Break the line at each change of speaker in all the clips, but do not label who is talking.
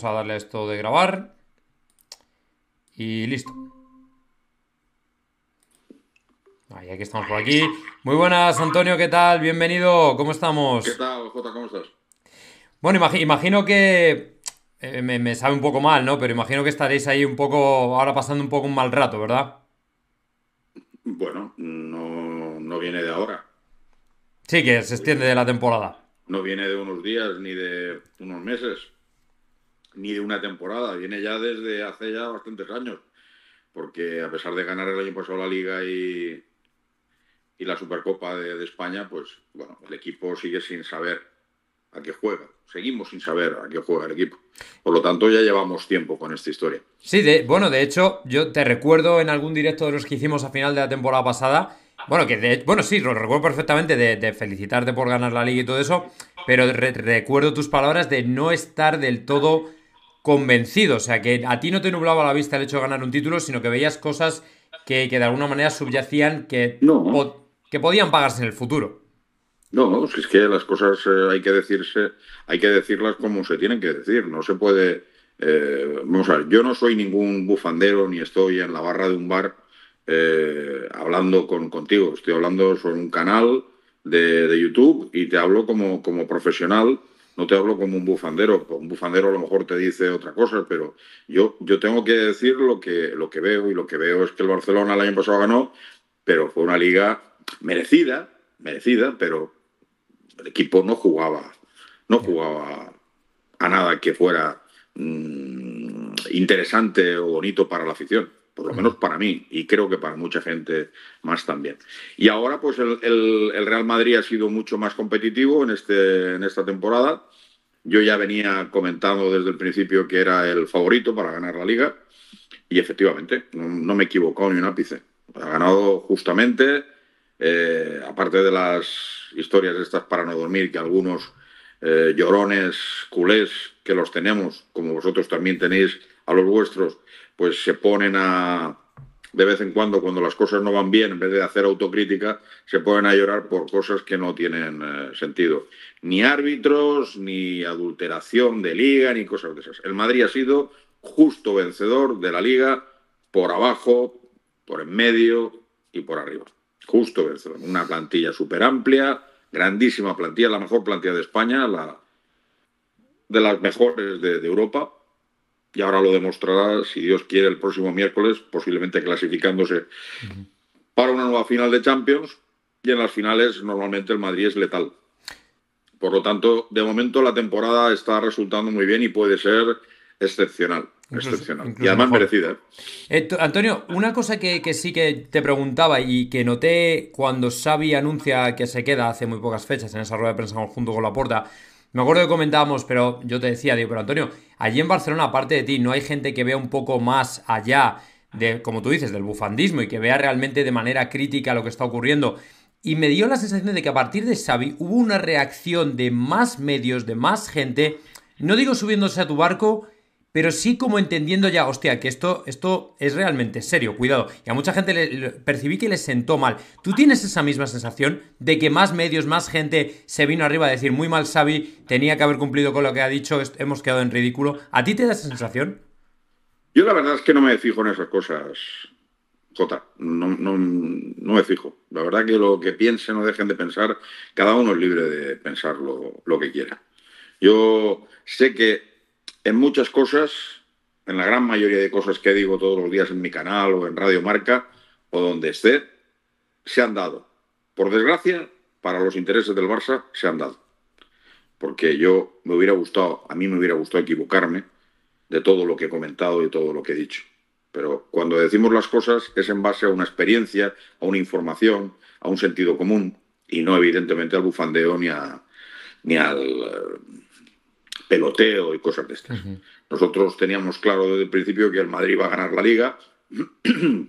Pues, a darle a esto de grabar. Y listo. Ahí, aquí estamos por aquí. Muy buenas, Antonio, ¿qué tal? Bienvenido, ¿cómo estamos? ¿Qué tal, Jota? ¿Cómo estás? Bueno, imagino que. Eh, me, me, sabe un poco mal, ¿no? Pero imagino que estaréis ahí un poco. Ahora pasando un poco un mal rato, ¿verdad?
Bueno, no, no viene de ahora.
Sí, que se extiende de la temporada.
No viene de unos días ni de unos meses ni de una temporada, viene ya desde hace ya bastantes años, porque a pesar de ganar el año pasado la liga y, y la Supercopa de, España, pues bueno, el equipo sigue sin saber a qué juega. Seguimos sin saber a qué juega el equipo. Por lo tanto, ya llevamos tiempo con esta historia.
Sí, bueno, de hecho, yo te recuerdo en algún directo de los que hicimos a final de la temporada pasada, bueno, que bueno, sí, lo recuerdo perfectamente de, felicitarte por ganar la liga y todo eso, pero recuerdo tus palabras de no estar del todo convencido. O sea, que a ti no te nublaba la vista el hecho de ganar un título, sino que veías cosas que, de alguna manera subyacían que, que podían pagarse en el futuro. No,
pues es que las cosas eh, hay que decirse, hay que decirlas como se tienen que decir. No se puede. Eh, vamos yo no soy ningún bufandero ni estoy en la barra de un bar eh, hablando con, contigo. Estoy hablando sobre un canal de, YouTube y te hablo como, como profesional no te hablo como un bufandero, un bufandero a lo mejor te dice otra cosa, pero yo, yo tengo que decir lo que, lo que veo y lo que veo es que el Barcelona el año pasado ganó, pero fue una liga merecida, merecida, pero el equipo no jugaba, no jugaba a nada que fuera mm, interesante o bonito para la afición por lo menos para mí y creo que para mucha gente más también. Y ahora pues el, Real Madrid ha sido mucho más competitivo en, este, en esta temporada. Yo ya venía comentando desde el principio que era el favorito para ganar la liga y efectivamente no, me he equivocado ni un ápice. Ha ganado justamente, eh, aparte de las historias estas para no dormir que algunos eh, llorones culés que los tenemos, como vosotros también tenéis a los vuestros, pues se ponen a, de vez en cuando, cuando las cosas no van bien, en vez de hacer autocrítica, se ponen a llorar por cosas que no tienen eh, sentido. Ni árbitros, ni adulteración de liga, ni cosas de esas. El Madrid ha sido justo vencedor de la liga por abajo, por en medio y por arriba. Justo vencedor. Una plantilla súper amplia, grandísima plantilla, la mejor plantilla de España, la de las mejores de Europa y ahora lo demostrará, si Dios quiere, el próximo miércoles, posiblemente clasificándose para una nueva final de Champions. Y en las finales normalmente el Madrid es letal. Por lo tanto, de momento la temporada está resultando muy bien y puede ser excepcional. excepcional. y además merecida.
¿eh? Eh, Antonio, una cosa que, sí que te preguntaba y que noté cuando Xavi anuncia que se queda hace muy pocas fechas en esa rueda de prensa junto con la Porta me acuerdo que comentábamos, pero yo te decía, digo, pero Antonio, allí en Barcelona, aparte de ti, no hay gente que vea un poco más allá de, como tú dices, del bufandismo y que vea realmente de manera crítica lo que está ocurriendo. Y me dio la sensación de que a partir de Xavi hubo una reacción de más medios, de más gente, no digo subiéndose a tu barco, pero sí como entendiendo ya, hostia, que esto, esto es realmente serio, cuidado. Y a mucha gente le, percibí que le sentó mal. ¿Tú tienes esa misma sensación de que más medios, más gente se vino arriba a decir, muy mal Xavi, tenía que haber cumplido con lo que ha dicho, hemos quedado en ridículo? ¿A ti te da esa sensación?
Yo la verdad es que no me fijo en esas cosas, Jota,
no, no, no
me fijo. La verdad que lo que piensen o dejen de pensar, cada uno es libre de pensar lo que quiera. Yo sé que en muchas cosas, en la gran mayoría de cosas que digo todos los días en mi canal o en Radio Marca o donde esté, se han dado. Por desgracia, para los intereses del Barça se han dado. Porque yo me hubiera gustado, a mí me hubiera gustado equivocarme de todo lo que he comentado y todo lo que he dicho. Pero cuando decimos las cosas es en base a una experiencia, a una información, a un sentido común y no evidentemente al bufandeo ni ni al eh, peloteo y cosas de estas. Nosotros teníamos claro desde el principio que el Madrid iba a ganar la liga,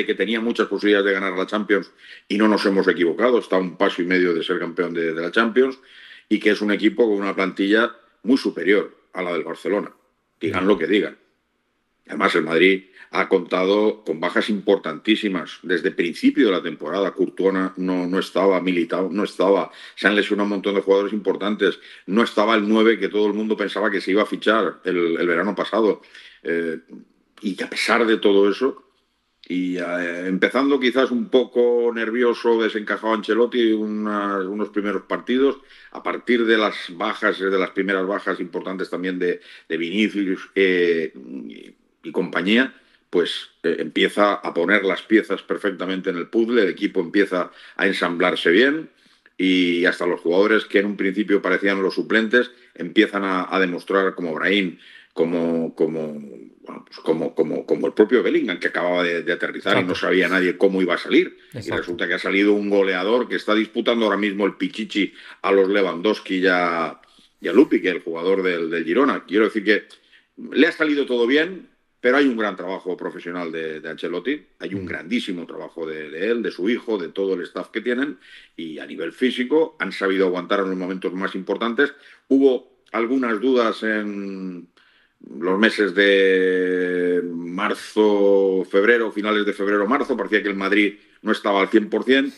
de que tenía muchas posibilidades de ganar la Champions y no nos hemos equivocado, está a un paso y medio de ser campeón de, la Champions y que es un equipo con una plantilla muy superior a la del Barcelona, digan lo que digan. Además, el Madrid ha contado con bajas importantísimas desde el principio de la temporada. Courtois no, no estaba, militado, no estaba. Se han lesionado un montón de jugadores importantes. No estaba el 9 que todo el mundo pensaba que se iba a fichar el, verano pasado. Eh, y a pesar de todo eso, y eh, empezando quizás un poco nervioso, desencajado Ancelotti unos primeros partidos, a partir de las bajas, de las primeras bajas importantes también de, Vinicius. Eh, y compañía, pues eh, empieza a poner las piezas perfectamente en el puzzle, el equipo empieza a ensamblarse bien y hasta los jugadores que en un principio parecían los suplentes empiezan a, demostrar como Brahim, como, como, pues como, como, como, el propio Bellingham, que acababa de, aterrizar y no sabía nadie cómo iba a salir. Y resulta que ha salido un goleador que está disputando ahora mismo el Pichichi a los Lewandowski y a, Lupi, que es el jugador del, del Girona. Quiero decir que le ha salido todo bien, pero hay un gran trabajo profesional de, Ancelotti, hay un mm. grandísimo trabajo de, él, de su hijo, de todo el staff que tienen, y a nivel físico han sabido aguantar en los momentos más importantes. Hubo algunas dudas en los meses de marzo, febrero, finales de febrero, marzo, parecía que el Madrid no estaba al 100%.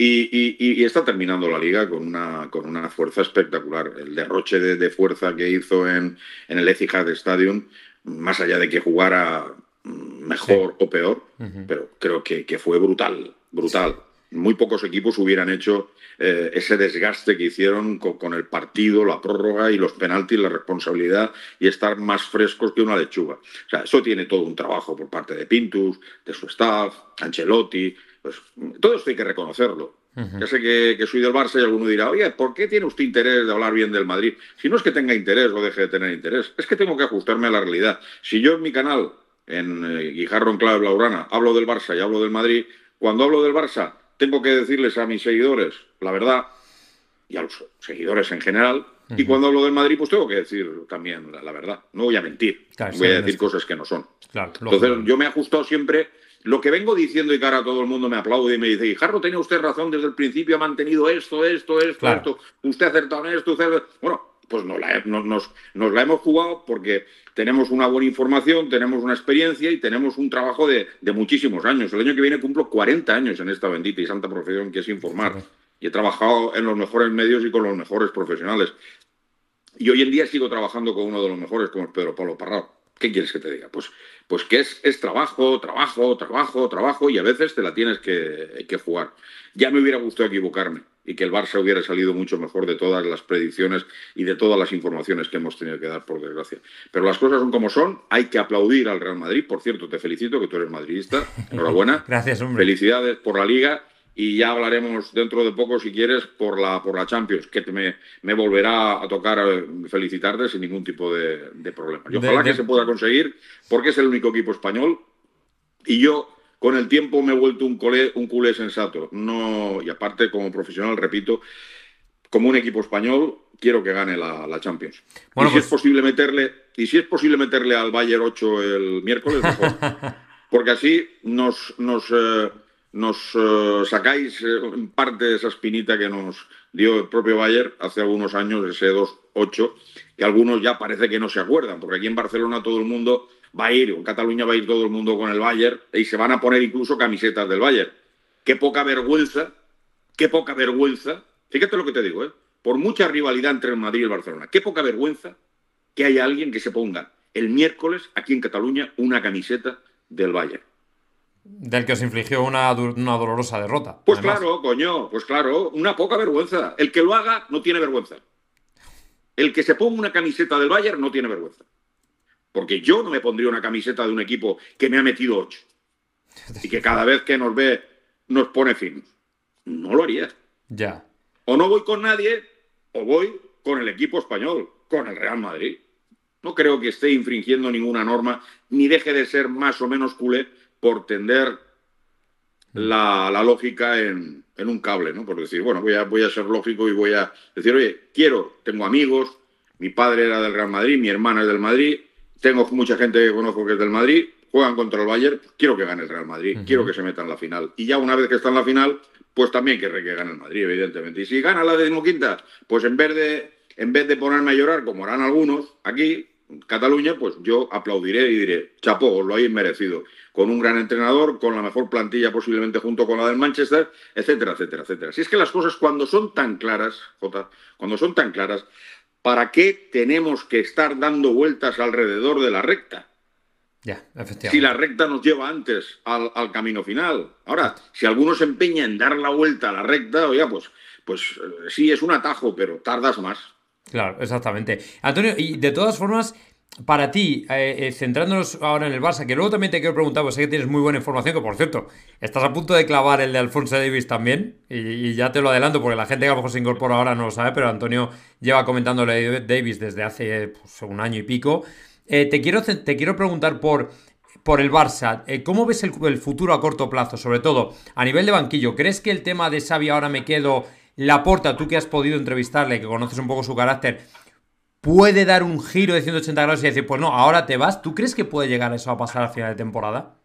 Y, y, está terminando la liga con una, con una fuerza espectacular. El derroche de, fuerza que hizo en, en el Etihad Stadium más allá de que jugara mm, mejor o peor, pero creo que, fue brutal, brutal. Muy pocos equipos hubieran hecho eh, ese desgaste que hicieron con, el partido, la prórroga y los penaltis, la responsabilidad y estar más frescos que una lechuga. O sea, eso tiene todo un trabajo por parte de Pintus, de su staff, Ancelotti, pues, todo esto hay que reconocerlo. Ya sé que, soy del Barça y alguno dirá, oye, ¿por qué tiene usted interés de hablar bien del Madrid? Si no es que tenga interés o deje de tener interés, es que tengo que ajustarme a la realidad. Si yo en mi canal, en eh, Guijarro en Clave Blaurana, hablo del Barça y hablo del Madrid, cuando hablo del Barça tengo que decirles a mis seguidores la verdad y a los seguidores en general. Y cuando hablo del Madrid, pues tengo que decir también la, verdad. No voy a mentir, voy a decir cosas que no son. Entonces, yo me he ajustado siempre lo que vengo diciendo y cara ahora todo el mundo me aplaude y me dice, "Jarro, tenía usted razón, desde el principio ha mantenido esto, esto, esto, esto, usted ha en esto, usted... Bueno, pues no la, no nos, nos la, hemos jugado porque tenemos una buena información, tenemos una experiencia y tenemos un trabajo de, de, muchísimos años. El año que viene cumplo 40 años en esta bendita y santa profesión que es informar. Y he trabajado en los mejores medios y con los mejores profesionales. Y hoy en día sigo trabajando con uno de los mejores, como es Pedro Pablo Parrado. ¿Qué quieres que te diga? Pues, pues que es, es trabajo, trabajo, trabajo, trabajo y a veces te la tienes que, que jugar. Ya me hubiera gustado equivocarme y que el Barça hubiera salido mucho mejor de todas las predicciones y de todas las informaciones que hemos tenido que dar, por desgracia. Pero las cosas son como son, hay que aplaudir al Real Madrid. Por cierto, te felicito que tú eres madridista. Enhorabuena. Gracias, hombre. Felicidades por la liga y ya hablaremos dentro de poco, si quieres, por la, por la Champions, que me, volverá a tocar eh, felicitarte sin ningún tipo de, problema. yo ojalá que se pueda conseguir, porque es el único equipo español. Y yo, con el tiempo, me he vuelto un, un culé sensato. No, y aparte, como profesional, repito, como un equipo español, quiero que gane la, Champions. y si es pues posible meterle, y si es posible meterle al Bayern 8 el miércoles, mejor. porque así nos. nos eh, nos eh, sacáis eh, en parte de esa espinita que nos dio el propio Bayer hace algunos años, ese 2-8, que algunos ya parece que no se acuerdan, porque aquí en Barcelona todo el mundo va a ir, o en Cataluña va a ir todo el mundo con el Bayer, y se van a poner incluso camisetas del Bayer. Qué poca vergüenza, qué poca vergüenza, fíjate lo que te digo, eh, por mucha rivalidad entre el Madrid y el Barcelona, qué poca vergüenza que haya alguien que se ponga el miércoles aquí en Cataluña una camiseta del Bayern
del que os infligió una, dolorosa derrota. Pues claro,
coño, pues claro, una poca vergüenza. El que lo haga no tiene vergüenza. El que se ponga una camiseta del Bayern no tiene vergüenza. Porque yo no me pondría una camiseta de un equipo que me ha metido ocho. Y que cada vez que nos ve nos pone fin. No lo haría. Ya. O no voy con nadie, o voy con el equipo español, con el Real Madrid. No creo que esté infringiendo ninguna norma, ni deje de ser más o menos culé por tender mm. la, lógica en, un cable, ¿no? Por decir, bueno, voy a, voy a ser lógico y voy a decir, oye, quiero, tengo amigos, mi padre era del Real Madrid, mi hermana es del Madrid, tengo mucha gente que conozco que es del Madrid, juegan contra el Bayern, quiero que gane el Real Madrid, quiero que se meta en la final. Y ya una vez que está en la final, pues también querré que gane el Madrid, evidentemente. Y si gana la decimoquinta, pues en en vez de ponerme a llorar, como harán algunos aquí, Cataluña, pues yo aplaudiré y diré, Chapo, os lo habéis merecido, con un gran entrenador, con la mejor plantilla posiblemente junto con la del Manchester, etcétera, etcétera, etcétera. Si es que las cosas cuando son tan claras, Jota, cuando son tan claras, ¿para qué tenemos que estar dando vueltas alrededor de la recta?
Ya, efectivamente Si la
recta nos lleva antes al, camino final. Ahora, si algunos se empeña en dar la vuelta a la recta, oiga, pues, pues eh, sí, es un atajo, pero tardas más.
Claro, exactamente. Antonio, y de todas formas, para ti, eh, eh, centrándonos ahora en el Barça, que luego también te quiero preguntar, pues sé que tienes muy buena información, que por cierto, estás a punto de clavar el de Alfonso Davis también, y, ya te lo adelanto, porque la gente que a lo mejor se incorpora ahora no lo sabe, pero Antonio lleva comentándole de Davis desde hace pues, un año y pico. Eh, te, quiero, te quiero preguntar por, por el Barça, ¿cómo ves el, el, futuro a corto plazo, sobre todo a nivel de banquillo? ¿Crees que el tema de Xavi ahora me quedo Laporta, tú que has podido entrevistarle, que conoces un poco su carácter, puede dar un giro de 180 grados y decir, pues no, ahora te vas. ¿Tú crees que puede llegar eso a pasar a final de temporada?